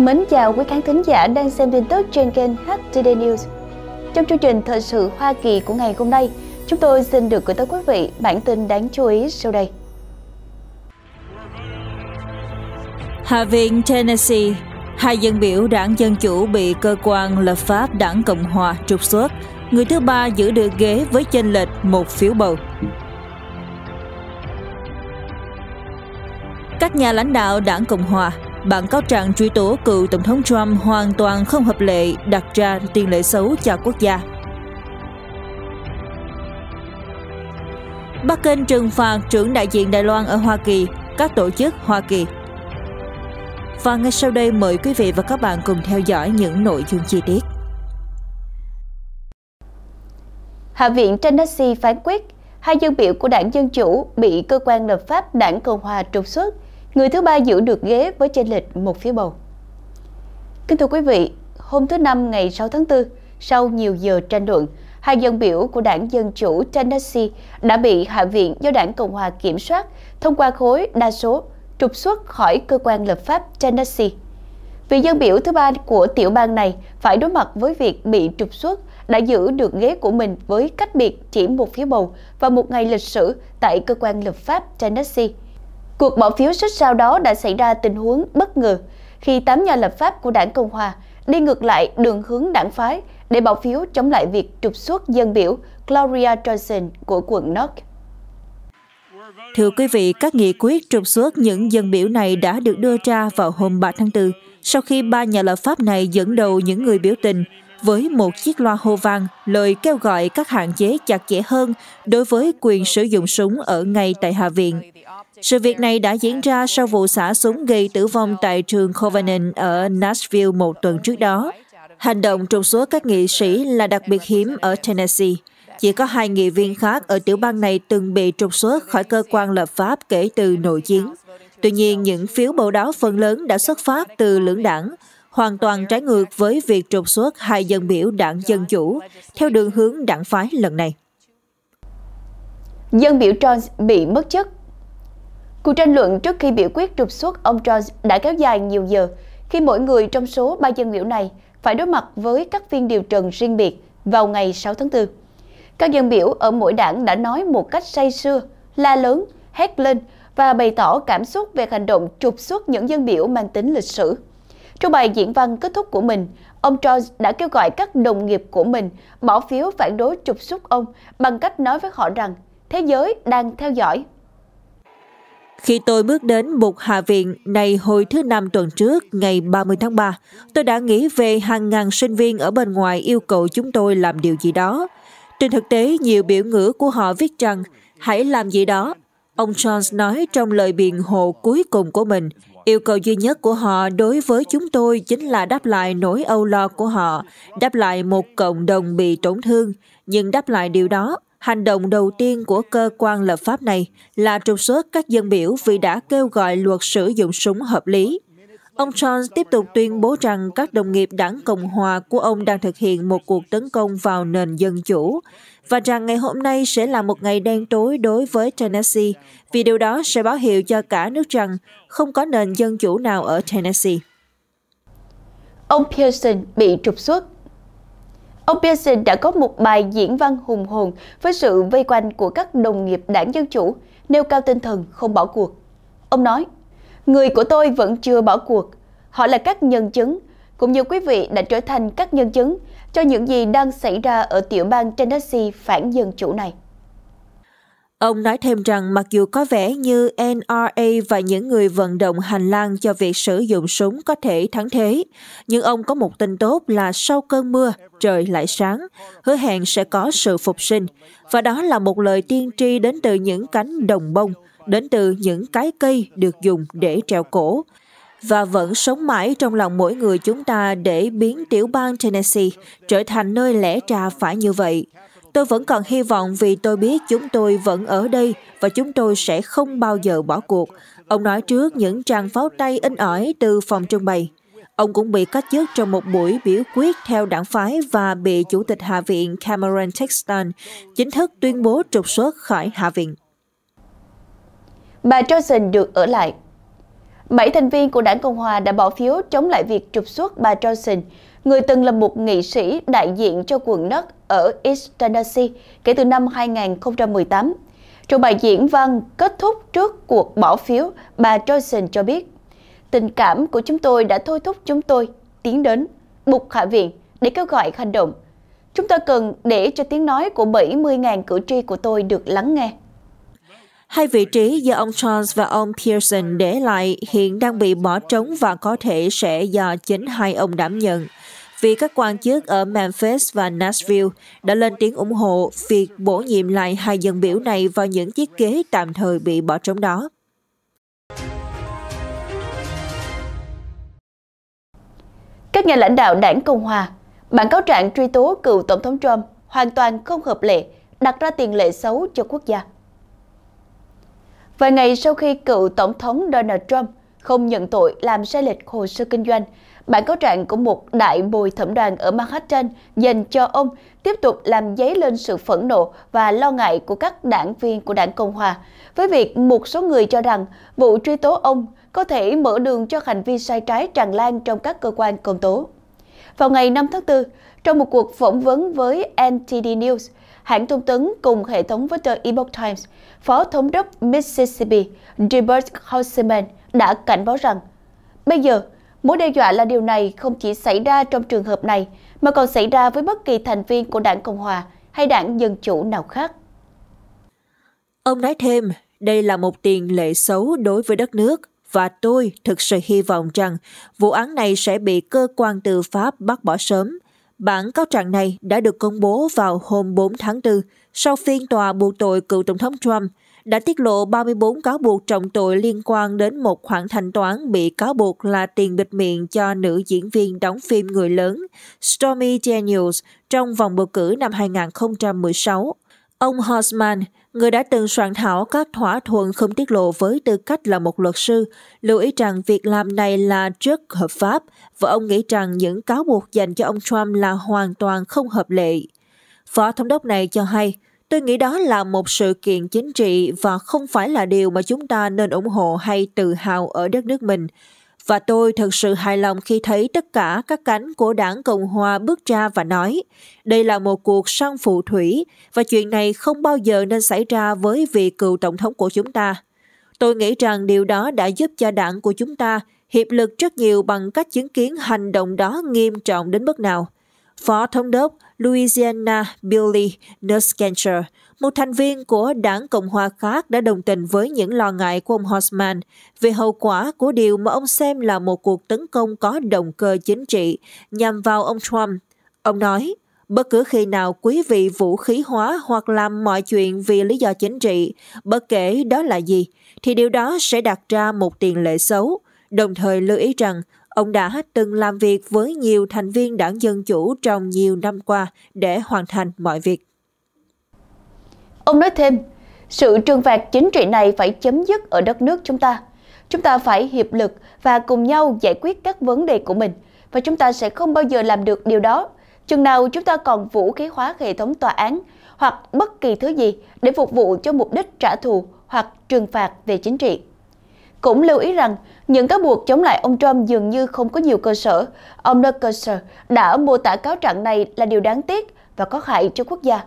Mến chào quý khán thính giả đang xem tin tức trên kênh HTD News. Trong chương trình Thời sự Hoa Kỳ của ngày hôm nay, chúng tôi xin được gửi tới quý vị bản tin đáng chú ý sau đây. Hạ viện Tennessee, hai dân biểu đảng Dân Chủ bị cơ quan lập pháp đảng Cộng Hòa trục xuất. Người thứ ba giữ được ghế với chênh lệch một phiếu bầu. Các nhà lãnh đạo đảng Cộng Hòa bản cáo trạng truy tố cựu Tổng thống Trump hoàn toàn không hợp lệ đặt ra tiền lệ xấu cho quốc gia. Bắc Kinh trừng phạt trưởng đại diện Đài Loan ở Hoa Kỳ, các tổ chức Hoa Kỳ. Và ngay sau đây mời quý vị và các bạn cùng theo dõi những nội dung chi tiết. Hạ viện Tennessee phán quyết hai dân biểu của đảng Dân Chủ bị cơ quan lập pháp đảng Cộng Hòa trục xuất – Người thứ ba giữ được ghế với chênh lệch một phiếu bầu. Kính thưa quý vị, hôm thứ Năm ngày 6 tháng 4, sau nhiều giờ tranh luận, hai dân biểu của đảng Dân Chủ Tennessee đã bị Hạ viện do đảng Cộng hòa kiểm soát thông qua khối đa số trục xuất khỏi cơ quan lập pháp Tennessee. Vị dân biểu thứ ba của tiểu bang này phải đối mặt với việc bị trục xuất đã giữ được ghế của mình với cách biệt chỉ một phiếu bầu và một ngày lịch sử tại cơ quan lập pháp Tennessee. Cuộc bỏ phiếu xích sau đó đã xảy ra tình huống bất ngờ khi 8 nhà lập pháp của đảng Cộng Hòa đi ngược lại đường hướng đảng phái để bỏ phiếu chống lại việc trục xuất dân biểu Gloria Johnson của quận North. Thưa quý vị, các nghị quyết trục xuất những dân biểu này đã được đưa ra vào hôm 3 tháng 4, sau khi ba nhà lập pháp này dẫn đầu những người biểu tình với một chiếc loa hô vang lời kêu gọi các hạn chế chặt chẽ hơn đối với quyền sử dụng súng ở ngay tại Hạ viện. Sự việc này đã diễn ra sau vụ xả súng gây tử vong tại trường Covenant ở Nashville một tuần trước đó. Hành động trục xuất các nghị sĩ là đặc biệt hiếm ở Tennessee. Chỉ có hai nghị viên khác ở tiểu bang này từng bị trục xuất khỏi cơ quan lập pháp kể từ nội chiến. Tuy nhiên, những phiếu bầu đó phần lớn đã xuất phát từ lưỡng đảng, hoàn toàn trái ngược với việc trục xuất hai dân biểu đảng Dân Chủ theo đường hướng đảng phái lần này. Dân biểu Jones bị mất chức Cuộc tranh luận trước khi biểu quyết trục xuất ông Jones đã kéo dài nhiều giờ khi mỗi người trong số ba dân biểu này phải đối mặt với các phiên điều trần riêng biệt vào ngày 6 tháng 4. Các dân biểu ở mỗi đảng đã nói một cách say sưa, la lớn, hét lên và bày tỏ cảm xúc về hành động trục xuất những dân biểu mang tính lịch sử. Trong bài diễn văn kết thúc của mình, ông Jones đã kêu gọi các đồng nghiệp của mình bỏ phiếu phản đối trục xuất ông bằng cách nói với họ rằng thế giới đang theo dõi. Khi tôi bước đến một hạ viện này hồi thứ năm tuần trước, ngày 30 tháng 3, tôi đã nghĩ về hàng ngàn sinh viên ở bên ngoài yêu cầu chúng tôi làm điều gì đó. Trên thực tế, nhiều biểu ngữ của họ viết rằng, hãy làm gì đó. Ông Jones nói trong lời biện hộ cuối cùng của mình, Yêu cầu duy nhất của họ đối với chúng tôi chính là đáp lại nỗi âu lo của họ, đáp lại một cộng đồng bị tổn thương. Nhưng đáp lại điều đó, hành động đầu tiên của cơ quan lập pháp này là trục xuất các dân biểu vì đã kêu gọi luật sử dụng súng hợp lý. Ông Trump tiếp tục tuyên bố rằng các đồng nghiệp đảng Cộng Hòa của ông đang thực hiện một cuộc tấn công vào nền dân chủ và rằng ngày hôm nay sẽ là một ngày đen tối đối với Tennessee vì điều đó sẽ báo hiệu cho cả nước rằng không có nền dân chủ nào ở Tennessee. Ông Pearson bị trục xuất Ông Pearson đã có một bài diễn văn hùng hồn với sự vây quanh của các đồng nghiệp đảng Dân Chủ, nêu cao tinh thần không bỏ cuộc. Ông nói, Người của tôi vẫn chưa bỏ cuộc. Họ là các nhân chứng, cũng như quý vị đã trở thành các nhân chứng cho những gì đang xảy ra ở tiểu bang Tennessee phản dân chủ này. Ông nói thêm rằng mặc dù có vẻ như NRA và những người vận động hành lang cho việc sử dụng súng có thể thắng thế, nhưng ông có một tin tốt là sau cơn mưa, trời lại sáng, hứa hẹn sẽ có sự phục sinh. Và đó là một lời tiên tri đến từ những cánh đồng bông, đến từ những cái cây được dùng để treo cổ và vẫn sống mãi trong lòng mỗi người chúng ta để biến tiểu bang Tennessee trở thành nơi lẽ ra phải như vậy. Tôi vẫn còn hy vọng vì tôi biết chúng tôi vẫn ở đây và chúng tôi sẽ không bao giờ bỏ cuộc. Ông nói trước những tràng pháo tay in ỏi từ phòng trưng bày. Ông cũng bị cách chức trong một buổi biểu quyết theo đảng phái và bị Chủ tịch Hạ viện Cameron Sexton chính thức tuyên bố trục xuất khỏi Hạ viện bà Johnson được ở lại. Bảy thành viên của đảng Cộng Hòa đã bỏ phiếu chống lại việc trục xuất bà Johnson, người từng là một nghị sĩ đại diện cho quận đất ở East Tennessee kể từ năm 2018. Trong bài diễn văn kết thúc trước cuộc bỏ phiếu, bà Johnson cho biết, tình cảm của chúng tôi đã thôi thúc chúng tôi tiến đến buộc Hạ viện để kêu gọi hành động. Chúng tôi cần để cho tiếng nói của 70.000 cử tri của tôi được lắng nghe. Hai vị trí do ông Charles và ông Pearson để lại hiện đang bị bỏ trống và có thể sẽ do chính hai ông đảm nhận vì các quan chức ở Memphis và Nashville đã lên tiếng ủng hộ việc bổ nhiệm lại hai dân biểu này vào những thiết ghế tạm thời bị bỏ trống đó. Các nhà lãnh đạo đảng Cộng Hòa, bản cáo trạng truy tố cựu Tổng thống Trump hoàn toàn không hợp lệ, đặt ra tiền lệ xấu cho quốc gia. Vài ngày sau khi cựu Tổng thống Donald Trump không nhận tội làm sai lệch hồ sơ kinh doanh, bản cáo trạng của một đại bồi thẩm đoàn ở Manhattan dành cho ông tiếp tục làm dấy lên sự phẫn nộ và lo ngại của các đảng viên của đảng Cộng Hòa, với việc một số người cho rằng vụ truy tố ông có thể mở đường cho hành vi sai trái tràn lan trong các cơ quan công tố. Vào ngày 5 tháng 4, trong một cuộc phỏng vấn với NTD News, hãng thông tấn cùng hệ thống với tờ Epoch Times, Phó Thống đốc Mississippi Gilbert Hoseman đã cảnh báo rằng Bây giờ, mối đe dọa là điều này không chỉ xảy ra trong trường hợp này, mà còn xảy ra với bất kỳ thành viên của đảng Cộng Hòa hay đảng Dân Chủ nào khác. Ông nói thêm, đây là một tiền lệ xấu đối với đất nước và tôi thực sự hy vọng rằng vụ án này sẽ bị cơ quan tư pháp bắt bỏ sớm – Bản cáo trạng này đã được công bố vào hôm 4 tháng 4 sau phiên tòa buộc tội cựu Tổng thống Trump đã tiết lộ 34 cáo buộc trọng tội liên quan đến một khoản thanh toán bị cáo buộc là tiền bịt miệng cho nữ diễn viên đóng phim người lớn Stormy Daniels trong vòng bầu cử năm 2016. Ông Horsman, người đã từng soạn thảo các thỏa thuận không tiết lộ với tư cách là một luật sư, lưu ý rằng việc làm này là rất hợp pháp và ông nghĩ rằng những cáo buộc dành cho ông Trump là hoàn toàn không hợp lệ. Phó thống đốc này cho hay, tôi nghĩ đó là một sự kiện chính trị và không phải là điều mà chúng ta nên ủng hộ hay tự hào ở đất nước mình. Và tôi thật sự hài lòng khi thấy tất cả các cánh của đảng Cộng Hòa bước ra và nói, đây là một cuộc săn phù thủy và chuyện này không bao giờ nên xảy ra với vị cựu tổng thống của chúng ta. Tôi nghĩ rằng điều đó đã giúp cho đảng của chúng ta hiệp lực rất nhiều bằng cách chứng kiến hành động đó nghiêm trọng đến mức nào – Phó Thống đốc Louisiana Billy Nuskencher, một thành viên của đảng Cộng hòa khác đã đồng tình với những lo ngại của ông Hossman về hậu quả của điều mà ông xem là một cuộc tấn công có động cơ chính trị nhằm vào ông Trump. Ông nói, bất cứ khi nào quý vị vũ khí hóa hoặc làm mọi chuyện vì lý do chính trị, bất kể đó là gì, thì điều đó sẽ đặt ra một tiền lệ xấu, đồng thời lưu ý rằng Ông đã từng làm việc với nhiều thành viên đảng Dân Chủ trong nhiều năm qua để hoàn thành mọi việc. Ông nói thêm, sự trừng phạt chính trị này phải chấm dứt ở đất nước chúng ta. Chúng ta phải hiệp lực và cùng nhau giải quyết các vấn đề của mình và chúng ta sẽ không bao giờ làm được điều đó. Chừng nào chúng ta còn vũ khí hóa hệ thống tòa án hoặc bất kỳ thứ gì để phục vụ cho mục đích trả thù hoặc trừng phạt về chính trị cũng lưu ý rằng những cáo buộc chống lại ông Trump dường như không có nhiều cơ sở. Ông Nuckerser đã mô tả cáo trạng này là điều đáng tiếc và có hại cho quốc gia.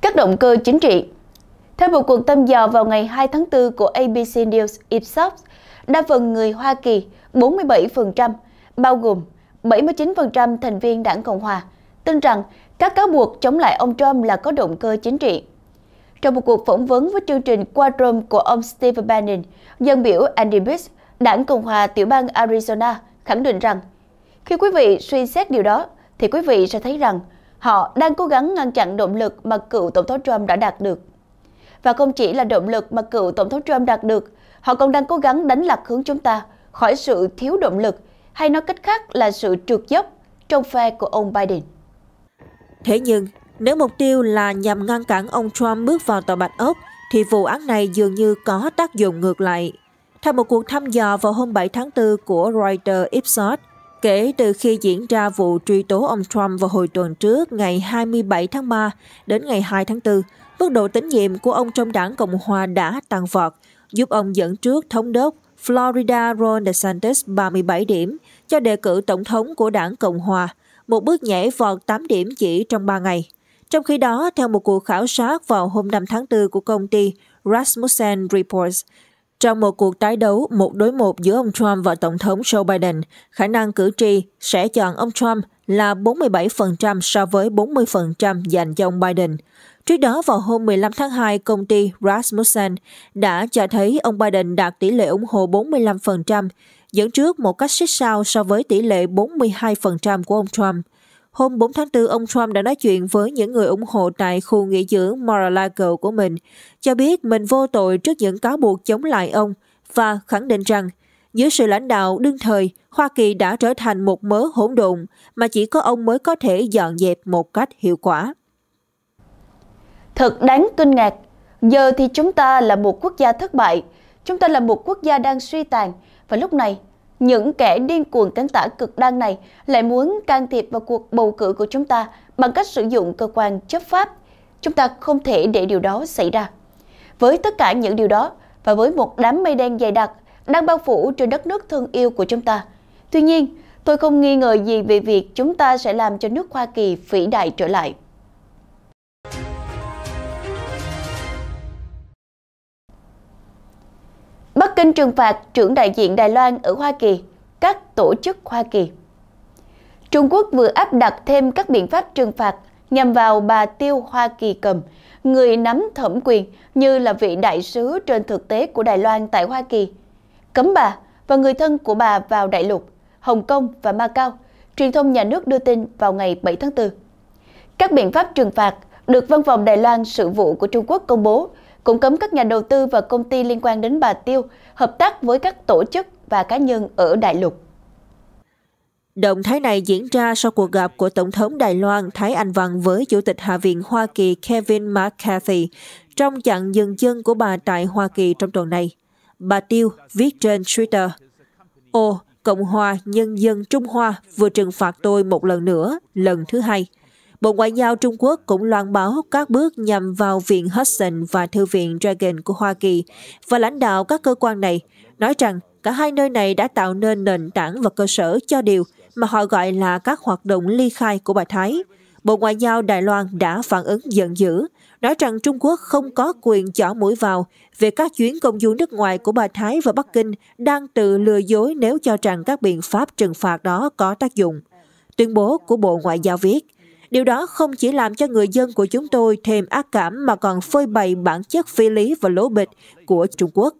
Các động cơ chính trị Theo một cuộc thăm dò vào ngày 2 tháng 4 của ABC News Ipsos, đa phần người Hoa Kỳ, 47%, bao gồm 79% thành viên đảng Cộng Hòa, tin rằng các cáo buộc chống lại ông Trump là có động cơ chính trị. Trong một cuộc phỏng vấn với chương trình Quadrum của ông Steve Bannon, dân biểu Andy Biggs, đảng Cộng hòa tiểu bang Arizona, khẳng định rằng khi quý vị suy xét điều đó, thì quý vị sẽ thấy rằng họ đang cố gắng ngăn chặn động lực mà cựu Tổng thống Trump đã đạt được. Và không chỉ là động lực mà cựu Tổng thống Trump đạt được, họ còn đang cố gắng đánh lạc hướng chúng ta khỏi sự thiếu động lực, hay nói cách khác là sự trượt dốc trong phe của ông Biden. Thế nhưng, nếu mục tiêu là nhằm ngăn cản ông Trump bước vào tòa Bạch Ốc, thì vụ án này dường như có tác dụng ngược lại. Theo một cuộc thăm dò vào hôm 7 tháng 4 của Reuters Ipsos, kể từ khi diễn ra vụ truy tố ông Trump vào hồi tuần trước ngày 27 tháng 3 đến ngày 2 tháng 4, mức độ tín nhiệm của ông trong đảng Cộng hòa đã tăng vọt, giúp ông dẫn trước thống đốc Florida Ron DeSantis 37 điểm cho đề cử tổng thống của đảng Cộng hòa, một bước nhảy vọt 8 điểm chỉ trong 3 ngày. Trong khi đó, theo một cuộc khảo sát vào hôm 5 tháng 4 của công ty Rasmussen Reports, trong một cuộc tái đấu một đối một giữa ông Trump và Tổng thống Joe Biden, khả năng cử tri sẽ chọn ông Trump là 47% so với 40% dành cho ông Biden. Trước đó vào hôm 15 tháng 2, công ty Rasmussen đã cho thấy ông Biden đạt tỷ lệ ủng hộ 45%, dẫn trước một cách xích sao so với tỷ lệ 42% của ông Trump. Hôm 4 tháng 4, ông Trump đã nói chuyện với những người ủng hộ tại khu nghỉ dưỡng Mar-a-Lago của mình, cho biết mình vô tội trước những cáo buộc chống lại ông và khẳng định rằng dưới sự lãnh đạo đương thời, Hoa Kỳ đã trở thành một mớ hỗn độn mà chỉ có ông mới có thể dọn dẹp một cách hiệu quả. Thật đáng kinh ngạc, giờ thì chúng ta là một quốc gia thất bại, chúng ta là một quốc gia đang suy tàn và lúc này những kẻ điên cuồng cánh tả cực đoan này lại muốn can thiệp vào cuộc bầu cử của chúng ta bằng cách sử dụng cơ quan chấp pháp. Chúng ta không thể để điều đó xảy ra. Với tất cả những điều đó, và với một đám mây đen dày đặc đang bao phủ trên đất nước thân yêu của chúng ta. Tuy nhiên, tôi không nghi ngờ gì về việc chúng ta sẽ làm cho nước Hoa Kỳ vĩ đại trở lại. kênh trừng phạt trưởng đại diện Đài Loan ở Hoa Kỳ, các tổ chức Hoa Kỳ. Trung Quốc vừa áp đặt thêm các biện pháp trừng phạt nhằm vào bà Tiêu Hoa Kỳ Cầm, người nắm thẩm quyền như là vị đại sứ trên thực tế của Đài Loan tại Hoa Kỳ. Cấm bà và người thân của bà vào đại lục, Hồng Kông và Macau, truyền thông nhà nước đưa tin vào ngày 7 tháng 4. Các biện pháp trừng phạt được Văn phòng Đài Loan sự vụ của Trung Quốc công bố cũng cấm các nhà đầu tư và công ty liên quan đến Bà Tiêu hợp tác với các tổ chức và cá nhân ở đại lục. Động thái này diễn ra sau cuộc gặp của Tổng thống Đài Loan Thái Anh Văn với Chủ tịch Hạ viện Hoa Kỳ Kevin McCarthy trong chặng dừng chân của bà tại Hoa Kỳ trong tuần này. Bà Tiêu viết trên Twitter, "Ô, Cộng hòa Nhân dân Trung Hoa vừa trừng phạt tôi một lần nữa, lần thứ hai – Bộ Ngoại giao Trung Quốc cũng loan báo các bước nhằm vào Viện Hudson và Thư viện Dragon của Hoa Kỳ và lãnh đạo các cơ quan này, nói rằng cả hai nơi này đã tạo nên nền tảng và cơ sở cho điều mà họ gọi là các hoạt động ly khai của bà Thái. Bộ Ngoại giao Đài Loan đã phản ứng giận dữ, nói rằng Trung Quốc không có quyền chỏ mũi vào về các chuyến công du nước ngoài của bà Thái và Bắc Kinh đang tự lừa dối nếu cho rằng các biện pháp trừng phạt đó có tác dụng. Tuyên bố của Bộ Ngoại giao viết – Điều đó không chỉ làm cho người dân của chúng tôi thêm ác cảm mà còn phơi bày bản chất phi lý và lỗ bịch của Trung Quốc.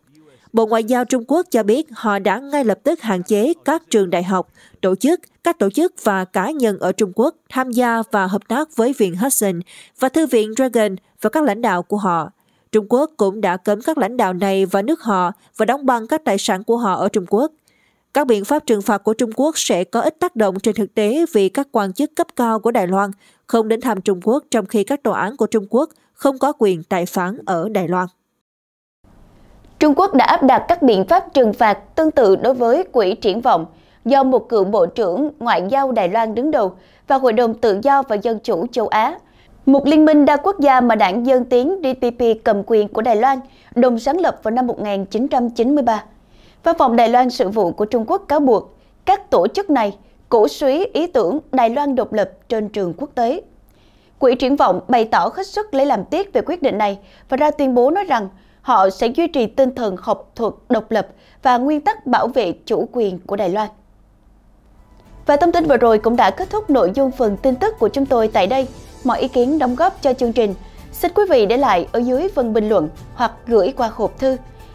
Bộ Ngoại giao Trung Quốc cho biết họ đã ngay lập tức hạn chế các trường đại học, tổ chức, các tổ chức và cá nhân ở Trung Quốc tham gia và hợp tác với Viện Hudson và Thư viện Dragon và các lãnh đạo của họ. Trung Quốc cũng đã cấm các lãnh đạo này và nước họ và đóng băng các tài sản của họ ở Trung Quốc. Các biện pháp trừng phạt của Trung Quốc sẽ có ít tác động trên thực tế vì các quan chức cấp cao của Đài Loan không đến thăm Trung Quốc trong khi các tòa án của Trung Quốc không có quyền tài phán ở Đài Loan. Trung Quốc đã áp đặt các biện pháp trừng phạt tương tự đối với quỹ triển vọng do một cựu bộ trưởng ngoại giao Đài Loan đứng đầu và Hội đồng Tự do và Dân chủ châu Á. Một liên minh đa quốc gia mà đảng Dân Tiến DPP cầm quyền của Đài Loan đồng sáng lập vào năm 1993. Văn phòng Đài Loan sự vụ của Trung Quốc cáo buộc các tổ chức này cổ suý ý tưởng Đài Loan độc lập trên trường quốc tế. Quỹ triển vọng bày tỏ hết sức lấy làm tiếc về quyết định này và ra tuyên bố nói rằng họ sẽ duy trì tinh thần học thuật độc lập và nguyên tắc bảo vệ chủ quyền của Đài Loan. Và thông tin vừa rồi cũng đã kết thúc nội dung phần tin tức của chúng tôi tại đây. Mọi ý kiến đóng góp cho chương trình, xin quý vị để lại ở dưới phần bình luận hoặc gửi qua hộp thư